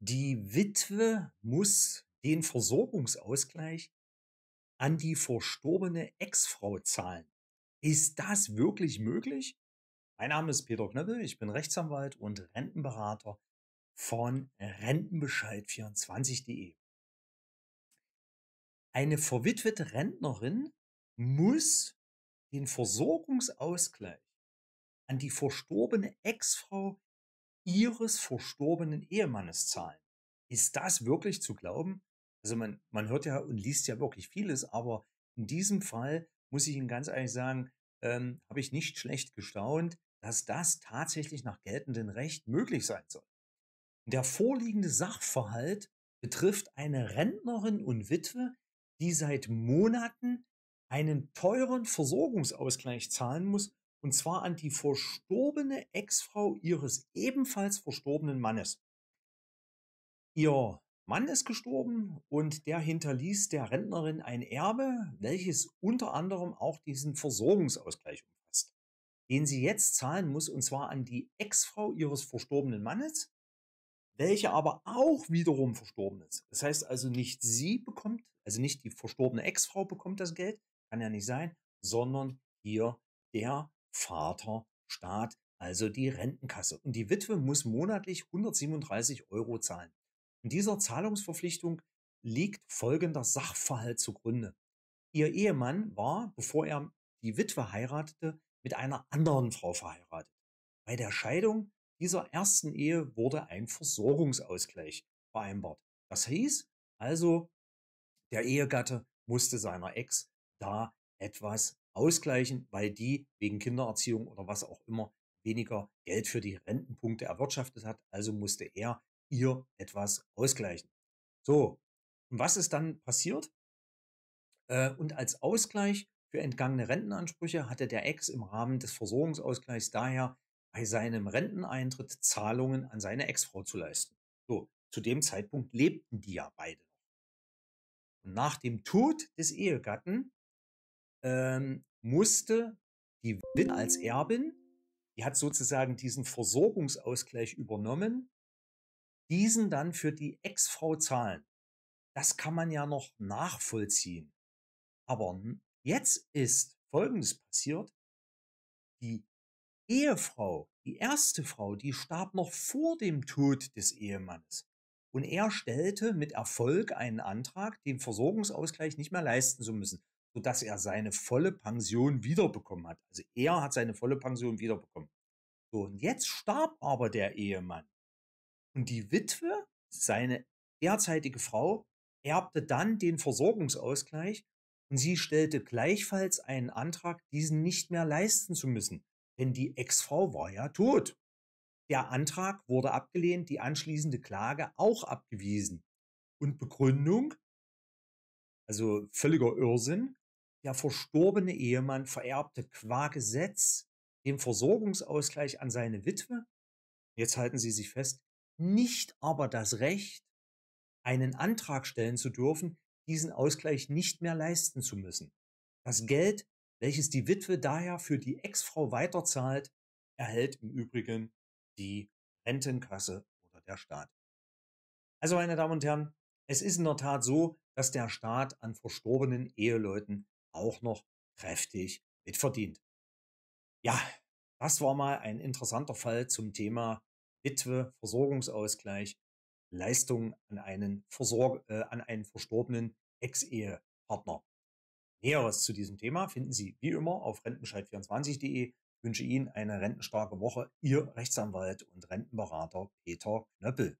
Die Witwe muss den Versorgungsausgleich an die verstorbene Ex-Frau zahlen. Ist das wirklich möglich? Mein Name ist Peter Knöppel, ich bin Rechtsanwalt und Rentenberater von Rentenbescheid24.de. Eine verwitwete Rentnerin muss den Versorgungsausgleich an die verstorbene Ex-Frau ihres verstorbenen Ehemannes zahlen. Ist das wirklich zu glauben? Also man, man hört ja und liest ja wirklich vieles, aber in diesem Fall muss ich Ihnen ganz ehrlich sagen, ähm, habe ich nicht schlecht gestaunt, dass das tatsächlich nach geltendem Recht möglich sein soll. Der vorliegende Sachverhalt betrifft eine Rentnerin und Witwe, die seit Monaten einen teuren Versorgungsausgleich zahlen muss und zwar an die verstorbene Ex-Frau ihres ebenfalls verstorbenen Mannes. Ihr Mann ist gestorben und der hinterließ der Rentnerin ein Erbe, welches unter anderem auch diesen Versorgungsausgleich umfasst, den sie jetzt zahlen muss und zwar an die Ex-Frau ihres verstorbenen Mannes, welche aber auch wiederum verstorben ist. Das heißt also nicht sie bekommt, also nicht die verstorbene Ex-Frau bekommt das Geld, kann ja nicht sein, sondern hier der Vater Staat, also die Rentenkasse. Und die Witwe muss monatlich 137 Euro zahlen. Und dieser Zahlungsverpflichtung liegt folgender Sachverhalt zugrunde. Ihr Ehemann war, bevor er die Witwe heiratete, mit einer anderen Frau verheiratet. Bei der Scheidung dieser ersten Ehe wurde ein Versorgungsausgleich vereinbart. Das hieß also, der Ehegatte musste seiner Ex da etwas ausgleichen, weil die wegen Kindererziehung oder was auch immer weniger Geld für die Rentenpunkte erwirtschaftet hat. Also musste er ihr etwas ausgleichen. So, und was ist dann passiert? Äh, und als Ausgleich für entgangene Rentenansprüche hatte der Ex im Rahmen des Versorgungsausgleichs daher bei seinem Renteneintritt Zahlungen an seine Ex-Frau zu leisten. So, zu dem Zeitpunkt lebten die ja beide Und nach dem Tod des Ehegatten ähm, musste die Win als Erbin, die hat sozusagen diesen Versorgungsausgleich übernommen, diesen dann für die Ex-Frau zahlen. Das kann man ja noch nachvollziehen. Aber jetzt ist Folgendes passiert. Die Ehefrau, die erste Frau, die starb noch vor dem Tod des Ehemannes. Und er stellte mit Erfolg einen Antrag, den Versorgungsausgleich nicht mehr leisten zu müssen sodass er seine volle Pension wiederbekommen hat. Also er hat seine volle Pension wiederbekommen. So, und jetzt starb aber der Ehemann. Und die Witwe, seine derzeitige Frau, erbte dann den Versorgungsausgleich und sie stellte gleichfalls einen Antrag, diesen nicht mehr leisten zu müssen, denn die Ex-Frau war ja tot. Der Antrag wurde abgelehnt, die anschließende Klage auch abgewiesen. Und Begründung, also völliger Irrsinn, der verstorbene Ehemann vererbte qua Gesetz den Versorgungsausgleich an seine Witwe, jetzt halten Sie sich fest, nicht aber das Recht, einen Antrag stellen zu dürfen, diesen Ausgleich nicht mehr leisten zu müssen. Das Geld, welches die Witwe daher für die Ex-Frau weiterzahlt, erhält im Übrigen die Rentenkasse oder der Staat. Also, meine Damen und Herren, es ist in der Tat so, dass der Staat an verstorbenen Eheleuten auch noch kräftig mitverdient. Ja, das war mal ein interessanter Fall zum Thema Witwe, Versorgungsausgleich, Leistungen an einen, Versorg äh, an einen verstorbenen Ex-Ehepartner. Näheres zu diesem Thema finden Sie wie immer auf rentenscheid24.de. Wünsche Ihnen eine rentenstarke Woche. Ihr Rechtsanwalt und Rentenberater Peter Knöppel.